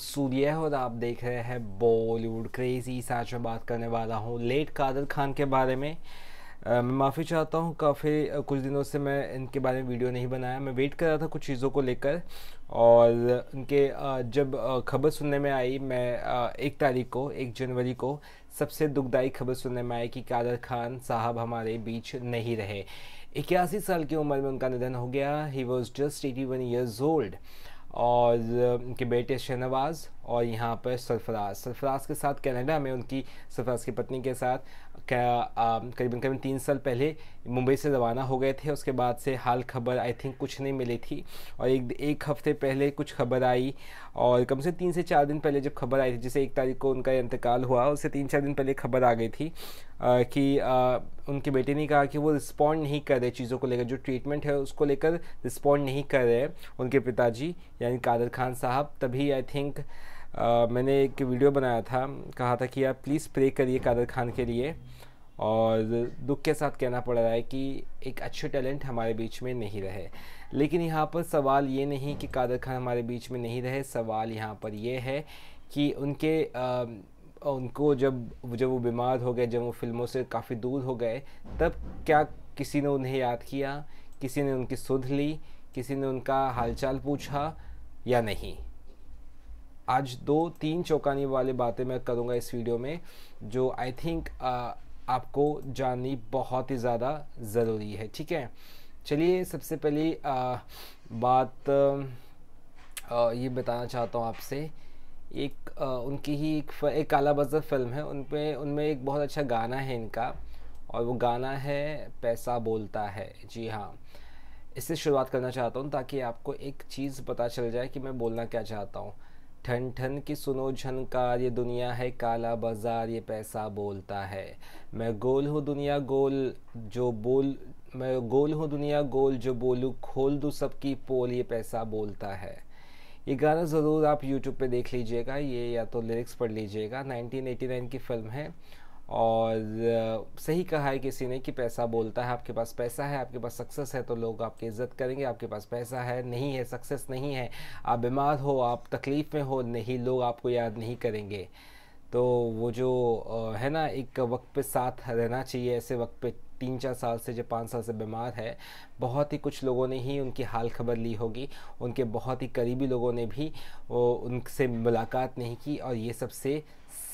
सूर्य और आप देख रहे हैं बॉलीवुड क्रेजी आज में बात करने वाला हूँ लेट कादर खान के बारे में आ, मैं माफ़ी चाहता हूँ काफ़ी कुछ दिनों से मैं इनके बारे में वीडियो नहीं बनाया मैं वेट कर रहा था कुछ चीज़ों को लेकर और इनके जब खबर सुनने में आई मैं एक तारीख को एक जनवरी को सबसे दुखदायी खबर सुनने में आई कि कादर खान साहब हमारे बीच नहीं रहे इक्यासी साल की उम्र में उनका निधन हो गया he was just eighty one years old और उनके बेटे शहनवाज़ और यहाँ पर सरफराज सरफराज के साथ कनाडा में उनकी सरफराज की पत्नी के साथ करीबन करीबन तीन साल पहले मुंबई से रवाना हो गए थे उसके बाद से हाल खबर आई थिंक कुछ नहीं मिली थी और एक एक हफ्ते पहले कुछ खबर आई और कम से तीन से चार दिन पहले जब खबर आई थी जैसे एक तारीख को उनका इंतकाल हुआ उससे तीन चार दिन पहले खबर आ गई थी आ, कि आ, उनके बेटे ने कहा कि वो रिस्पॉन्ड नहीं कर रहे चीज़ों को लेकर जो ट्रीटमेंट है उसको लेकर रिस्पॉन्ड नहीं कर रहे उनके पिताजी यानी कादर खान साहब तभी आई थिंक मैंने एक वीडियो बनाया था कहा था कि आप प्लीज़ प्रे करिए कादर खान के लिए और दुख के साथ कहना पड़ रहा है कि एक अच्छे टैलेंट हमारे बीच में नहीं रहे लेकिन यहाँ पर सवाल ये नहीं कि कादर खान हमारे बीच में नहीं रहे सवाल यहाँ पर ये है कि उनके आ, उनको जब जब वो बीमार हो गए जब वो फिल्मों से काफ़ी दूर हो गए तब क्या किसी ने उन्हें याद किया किसी ने उनकी सुध ली किसी ने उनका हालचाल पूछा या नहीं आज दो तीन चौंकाने वाली बातें मैं करूँगा इस वीडियो में जो आई थिंक आपको जाननी बहुत ही ज़्यादा ज़रूरी है ठीक है चलिए सबसे पहली बात आ, ये बताना चाहता हूँ आपसे एक आ, उनकी ही एक, एक काला बजर फिल्म है उन पर उनमें एक बहुत अच्छा गाना है इनका और वो गाना है पैसा बोलता है जी हाँ इससे शुरुआत करना चाहता हूँ ताकि आपको एक चीज़ पता चल जाए कि मैं बोलना क्या चाहता हूँ ठन ठन की सुनो झनकार ये दुनिया है काला बाजार ये पैसा बोलता है मैं गोल हूँ दुनिया गोल जो बोल मैं गोल हूँ दुनिया गोल जो बोलूँ खोल दूँ सबकी पोल ये पैसा बोलता है ये गाना ज़रूर आप यूट्यूब पे देख लीजिएगा ये या तो लिरिक्स पढ़ लीजिएगा 1989 की फ़िल्म है और सही कहा है किसी ने कि पैसा बोलता है आपके पास पैसा है आपके पास सक्सेस है तो लोग आपकी इज़्ज़त करेंगे आपके पास पैसा है नहीं है सक्सेस नहीं है आप बीमार हो आप तकलीफ़ में हो नहीं लोग आपको याद नहीं करेंगे तो वो जो है ना एक वक्त पे साथ रहना चाहिए ऐसे वक्त पे तीन चार साल से जो पाँच साल से बीमार है बहुत ही कुछ लोगों ने ही उनकी हाल खबर ली होगी उनके बहुत ही करीबी लोगों ने भी वो उनसे मुलाकात नहीं की और ये सबसे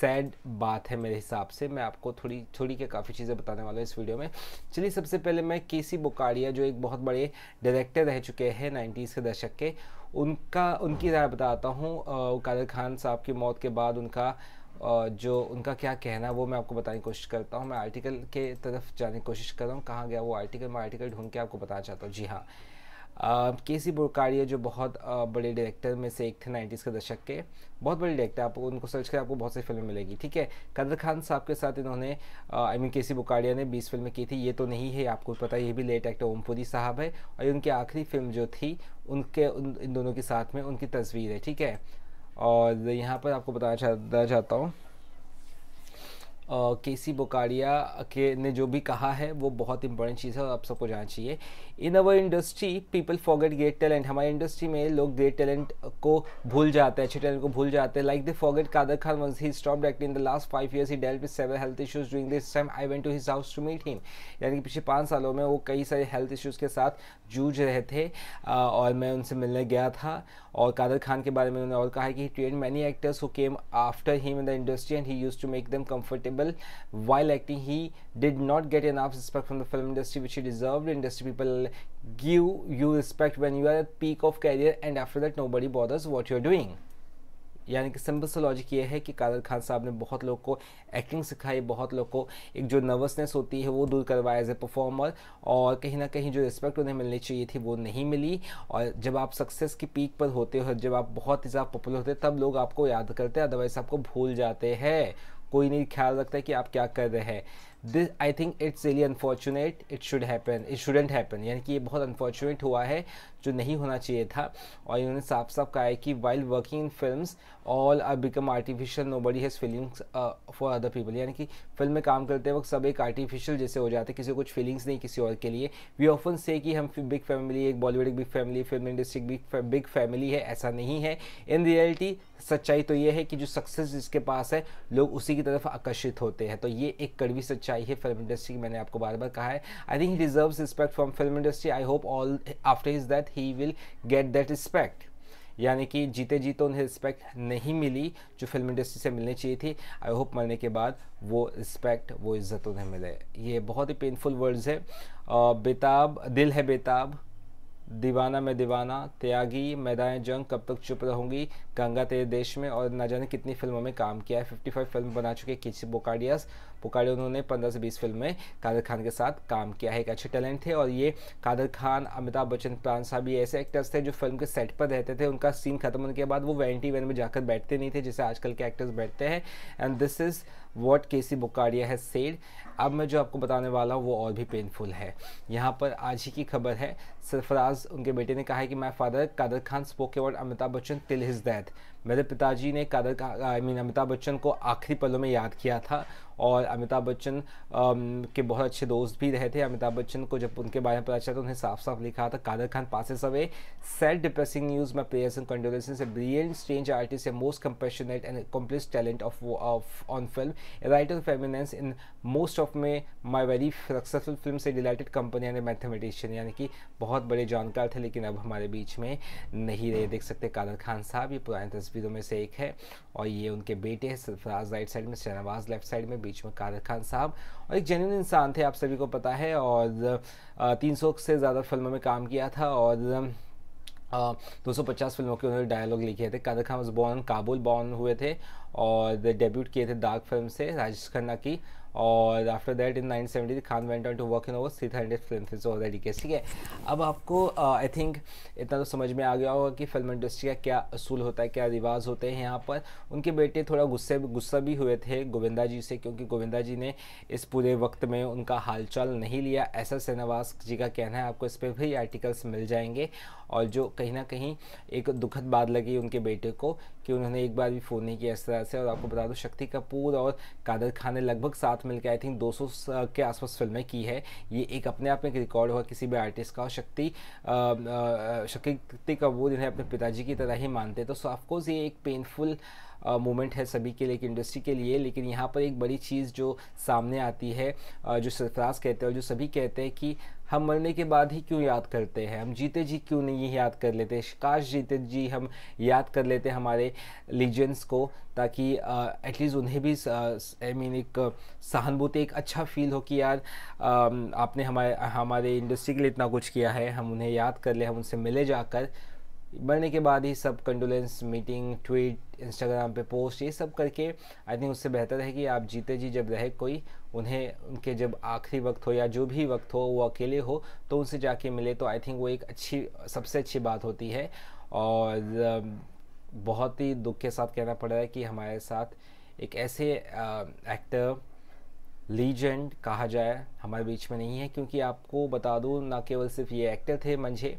सैड बात है मेरे हिसाब से मैं आपको थोड़ी थोड़ी के काफ़ी चीज़ें बताने वाला हूँ इस वीडियो में चलिए सबसे पहले मैं के सी बोकाड़िया जो एक बहुत बड़े डायरेक्टर रह चुके हैं नाइन्टीज़ के दशक के उनका उनकी राय बताता हूँ कादर खान साहब की मौत के बाद उनका जो उनका क्या कहना है वो मैं आपको बताने की कोशिश करता हूँ मैं आर्टिकल के तरफ जाने की कोशिश कर रहा हूँ कहाँ गया वो आर्टिकल मैं आर्टिकल ढूंढ के आपको बताना चाहता हूँ जी हाँ के सी बुरकारिया जो बहुत बड़े डायरेक्टर में से एक थे नाइन्टीज़ के दशक के बहुत बड़े डायरेक्टर आप उनको सर्च करें आपको बहुत सारी फिल्में मिलेगी ठीक है कदर खान साहब के साथ इन्होंने आई मीन के सी बुकारिया ने बीस फिल्में की थी ये तो नहीं है आपको पता ये भी लेट एक्टर ओमपुरी साहब है और उनकी आखिरी फिल्म जो थी उनके उन इन दोनों के साथ में उनकी तस्वीर है ठीक है और यहाँ पर आपको बताना चाहता चाहता हूँ के सी के ने जो भी कहा है वो बहुत इंपॉर्टेंट चीज़ है और आप सबको जाना चाहिए in our industry people forget great talent हमारे इंडस्ट्री में लोग ग्रेट टैलेंट को भूल जाते हैं अच्छे टैलेंट को भूल जाते हैं like the forget Kader Khan once he stop acting in the last five years he dealt with several health issues during this time I went to his house to meet him यानी कि पिछले पाँच सालों में वो कई सारे हेल्थ इश्यूज़ के साथ जूझ रहे थे और मैं उनसे मिलने गया था और कादर खान के बारे में उन्होंने और कहा कि कि train many actors who came after him in the industry and he used to make them comfortable while acting he did not get enough respect from the film industry which he deserve industry people give you respect when you are at peak of career and after that nobody bothers what you are doing यानी कि simple सा logic ये है कि कादर खान साहब ने बहुत लोग को एक्टिंग सिखाई बहुत लोग को एक जो नर्वसनेस होती है वो दूर करवाया एज ए परफॉर्मर और कहीं ना कहीं जो रिस्पेक्ट उन्हें मिलनी चाहिए थी वो नहीं मिली और जब आप सक्सेस की पीक पर होते हो जब आप बहुत ही ज़्यादा पॉपुलर होते तब लोग आपको याद करते हैं अदरवाइज आपको भूल जाते हैं कोई नहीं ख्याल रखता कि आप क्या कर रहे हैं this I think it's really unfortunate it should happen it shouldn't happen यानी कि ये बहुत अनफॉर्चुनेट हुआ है जो नहीं होना चाहिए था और इन्होंने साफ साफ कहा है कि while working in film all are become artificial nobody has feelings for other people यानी कि फिल्म में काम करते वक्त सब एक आर्टिफिशियल जैसे हो जाते किसी को कुछ फीलिंग्स नहीं किसी और के लिए वी ऑफन से कि हम बिग फैमिली एक बॉलीवुड एक big family film industry big big family है ऐसा नहीं है इन रियलिटी सच्चाई तो ये है कि जो सक्सेस जिसके पास है लोग उसी की तरफ आकर्षित होते हैं तो ये एक कड़वी सच्चाई चाहिए फिल्म इंडस्ट्री मैंने आपको बार बार कहा है I think he deserves respect from film industry I hope all after is that he will get that respect यानी कि जीते जीते तो उन्हें रिस्पेक्ट नहीं मिली जो फिल्म इंडस्ट्री से मिलनी चाहिए थी आई होप मरने के बाद वो रिस्पेक्ट वो इज़्ज़त उन्हें मिले ये बहुत ही पेनफुल वर्ड्स है बेताब दिल है बेताब दीवाना मैं दीवाना त्यागी मैदान जंग कब तक चुप रहूँगी गंगा तेरे देश में और ना जाने कितनी फिल्मों में काम किया है फिफ्टी फाइव फिल्म बना चुके हैं किसी बोकाडियास बोकाडिया उन्होंने पंद्रह से बीस फिल्म में कादर खान के साथ काम किया है एक अच्छे टैलेंट थे और ये कादर खान अमिताभ बच्चन प्राण साहब ये ऐसे एक्टर्स थे जो फिल्म के सेट पर रहते थे उनका सीन खत्म होने के बाद वो वैनिटी वैन में जाकर बैठते नहीं थे जैसे आजकल के एक्टर्स बैठते हैं एंड दिस इज़ वॉट के सी बुकारिया है सेड अब मैं जो आपको बताने वाला हूँ वो और भी पेनफुल है यहाँ पर आज ही की खबर है सरफराज उनके बेटे ने कहा है कि my father Kader Khan spoke about Amitabh Bachchan till his death मेरे पिताजी ने कादर आई मीन अमिताभ बच्चन को आखिरी पलों में याद किया था और अमिताभ बच्चन के बहुत अच्छे दोस्त भी रहे थे अमिताभ बच्चन को जब उनके बारे में पता चला तो उन्हें साफ साफ लिखा था Kader Khan passes away self depressing news my prayers and condolence a brilliant strange artist a most compassionate and complex talent of on film writer फेमिनेंस in most of may my very successful film से related company and mathematician यानी कि बहुत बड़े जानकार थे लेकिन अब हमारे बीच में नहीं रहे देख सकते कादर खान साहब ये पुरानी तस्वीरों में से एक है और ये उनके बेटे हैं सरफराज राइट साइड में शहनवाज लेफ्ट साइड में बीच में कादर खान साहब और एक जेन्यून इंसान थे आप सभी को पता है और तीन सौ से ज़्यादा फिल्मों में काम किया था और दो सौ पचास फिल्मों के उन्होंने डायलॉग लिखे थे कादर खान बॉर्न काबुल बॉर्न हुए थे और डेब्यूट किए थे डार्क फिल्म से राजेश खन्ना की और after that in 1970 Khan went on to work in over 300 hundred film और डेडिकेस ठीक है अब आपको आई uh, थिंक इतना तो समझ में आ गया होगा कि फिल्म इंडस्ट्री का क्या असूल होता है क्या रिवाज होते हैं यहाँ पर उनके बेटे थोड़ा गुस्से गुस्सा भी हुए थे गोविंदा जी से क्योंकि गोविंदा जी ने इस पूरे वक्त में उनका हालचाल नहीं लिया ऐसा शहनवास जी का कहना है आपको इस पर भी आर्टिकल्स मिल जाएंगे और जो कहीं ना कहीं एक दुखद बात लगी उनके बेटे को कि उन्होंने एक बार भी फ़ोन नहीं किया इस तरह से और आपको बता दो शक्ति कपूर और कादर खान ने लगभग साथ साथ मिलकर आई थिंक 200 के आसपास फिल्में की है ये एक अपने आप में एक रिकॉर्ड हुआ किसी भी आर्टिस्ट का और शक्ति शक्ति कपूर जिन्हें अपने पिताजी की तरह ही मानते तो सो ऑफकोर्स ये एक पेनफुल मोमेंट है सभी के लिए एक इंडस्ट्री के लिए लेकिन यहाँ पर एक बड़ी चीज़ जो सामने आती है जो सरफराज कहते हैं और जो सभी कहते हैं कि हम मरने के बाद ही क्यों याद करते हैं हम जीते जी क्यों नहीं याद कर लेते काश जीते जी हम याद कर लेते हमारे लीजेंस को ताकि एटलीस्ट उन्हें भी आई मीन एक सहानुभूति एक अच्छा फील हो कि यार uh, आपने हमारे हमारे इंडस्ट्री के लिए इतना कुछ किया है हम उन्हें याद कर ले हम उनसे मिले जाकर बढ़ने के बाद ही सब कंडोलेंस मीटिंग ट्वीट इंस्टाग्राम पे पोस्ट ये सब करके आई थिंक उससे बेहतर है कि आप जीते जी जब रहे कोई उन्हें उनके जब आखिरी वक्त हो या जो भी वक्त हो वो अकेले हो तो उनसे जाके मिले तो आई थिंक वो एक अच्छी सबसे अच्छी बात होती है और बहुत ही दुख के साथ कहना पड़ रहा है कि हमारे साथ एक ऐसे आ, एक्टर लीजेंड कहा जाए हमारे बीच में नहीं है क्योंकि आपको बता दूँ ना केवल सिर्फ ये एक्टर थे मंझे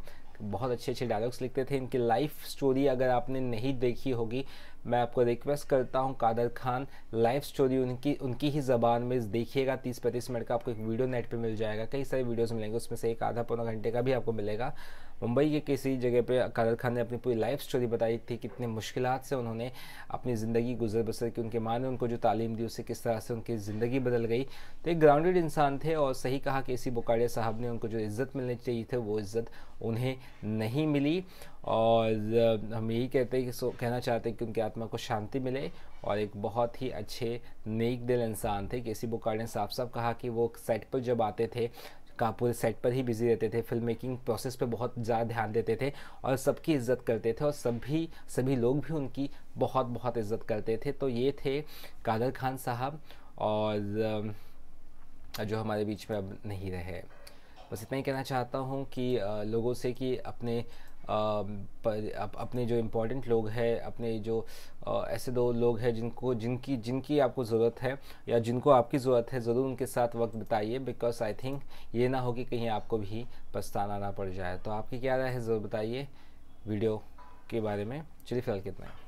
बहुत अच्छे अच्छे डायलॉग्स लिखते थे इनकी लाइफ स्टोरी अगर आपने नहीं देखी होगी मैं आपको रिक्वेस्ट करता हूँ कादर खान लाइव स्टोरी उनकी उनकी ही ज़बान में देखिएगा तीस पैंतीस मिनट का आपको एक वीडियो नेट पे मिल जाएगा कई सारे वीडियोस मिलेंगे उसमें से एक आधा पौना घंटे का भी आपको मिलेगा मुंबई के किसी जगह पे कादर खान ने अपनी पूरी लाइफ स्टोरी बताई थी कितनी मुश्किल से उन्होंने अपनी ज़िंदगी गुजर बसर की उनके माँ ने उनको जो तालीम दी उससे किस तरह से उनकी ज़िंदगी बदल गई तो एक ग्राउंडेड इंसान थे और सही कहा कि इसी बोकाड़िया साहब ने उनको जो इज़्ज़त मिलनी चाहिए थी वो इज़्ज़त उन्हें नहीं मिली और हम यही कहते हैं कि कहना चाहते हैं कि उनकी आत्मा को शांति मिले और एक बहुत ही अच्छे नेक दिल इंसान थे केसी बुकार ने साफ साफ कहा कि वो सेट पर जब आते थे का पूरे सेट पर ही बिजी रहते थे फिल्म मेकिंग प्रोसेस पे बहुत ज़्यादा ध्यान देते थे और सबकी इज्जत करते थे और सभी सभी लोग भी उनकी बहुत बहुत इज्जत करते थे तो ये थे कादर खान साहब और जो हमारे बीच में अब नहीं रहे बस इतना ही कहना चाहता हूँ कि लोगों से कि अपने पर अपने जो इम्पोर्टेंट लोग हैं अपने जो ऐसे दो लोग हैं जिनको जिनकी जिनकी आपको ज़रूरत है या जिनको आपकी ज़रूरत है ज़रूर उनके साथ वक्त बिताइए बिकॉज आई थिंक ये ना हो कि कहीं आपको भी पछताना ना पड़ जाए तो आपकी क्या राय है ज़रूर बताइए वीडियो के बारे में चलिए फिलहाल कितना है